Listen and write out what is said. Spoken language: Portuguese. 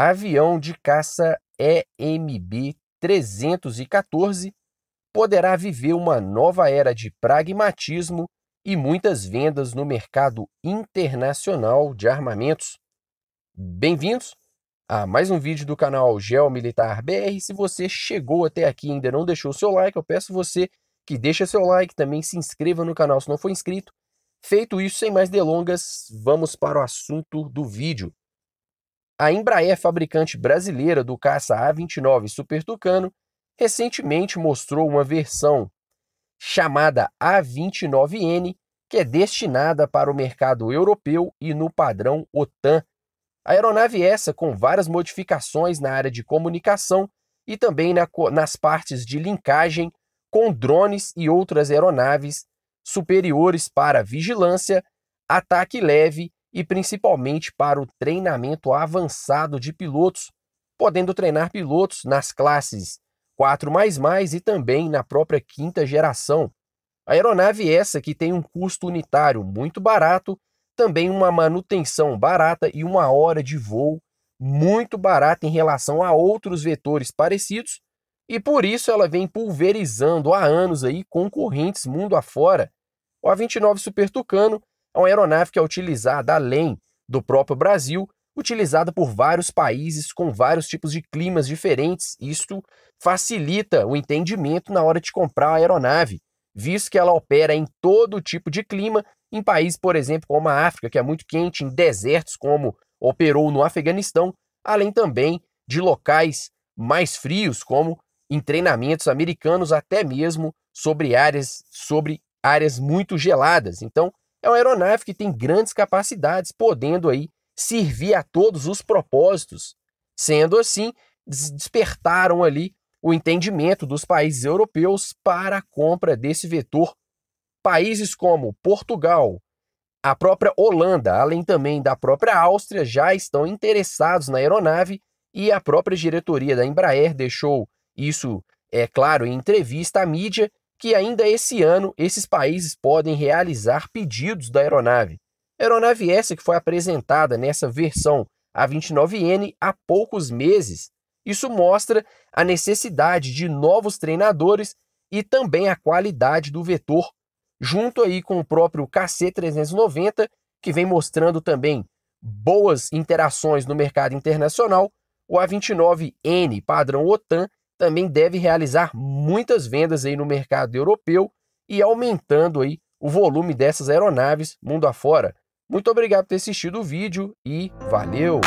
avião de caça EMB-314 poderá viver uma nova era de pragmatismo e muitas vendas no mercado internacional de armamentos. Bem-vindos a mais um vídeo do canal Geomilitar BR. Se você chegou até aqui e ainda não deixou seu like, eu peço você que deixe seu like, também se inscreva no canal se não for inscrito. Feito isso, sem mais delongas, vamos para o assunto do vídeo. A Embraer, é fabricante brasileira do caça A29 Super Tucano, recentemente mostrou uma versão chamada A29N, que é destinada para o mercado europeu e no padrão OTAN. A aeronave é essa, com várias modificações na área de comunicação e também na, nas partes de linkagem com drones e outras aeronaves superiores para vigilância, ataque leve e principalmente para o treinamento avançado de pilotos, podendo treinar pilotos nas classes 4 e também na própria quinta geração. A aeronave é essa que tem um custo unitário muito barato, também uma manutenção barata e uma hora de voo muito barata em relação a outros vetores parecidos, e por isso ela vem pulverizando há anos aí concorrentes mundo afora. O A29 Super Tucano é uma aeronave que é utilizada além do próprio Brasil, utilizada por vários países com vários tipos de climas diferentes. Isto facilita o entendimento na hora de comprar a aeronave, visto que ela opera em todo tipo de clima, em países, por exemplo, como a África, que é muito quente, em desertos, como operou no Afeganistão, além também de locais mais frios, como em treinamentos americanos, até mesmo sobre áreas, sobre áreas muito geladas. Então, é uma aeronave que tem grandes capacidades, podendo aí servir a todos os propósitos. Sendo assim, despertaram ali o entendimento dos países europeus para a compra desse vetor. Países como Portugal, a própria Holanda, além também da própria Áustria, já estão interessados na aeronave e a própria diretoria da Embraer deixou isso, é claro, em entrevista à mídia, que ainda esse ano esses países podem realizar pedidos da aeronave. aeronave essa que foi apresentada nessa versão A29N há poucos meses. Isso mostra a necessidade de novos treinadores e também a qualidade do vetor, junto aí com o próprio KC390, que vem mostrando também boas interações no mercado internacional, o A29N padrão OTAN também deve realizar muitas vendas aí no mercado europeu e aumentando aí o volume dessas aeronaves mundo afora. Muito obrigado por ter assistido o vídeo e valeu!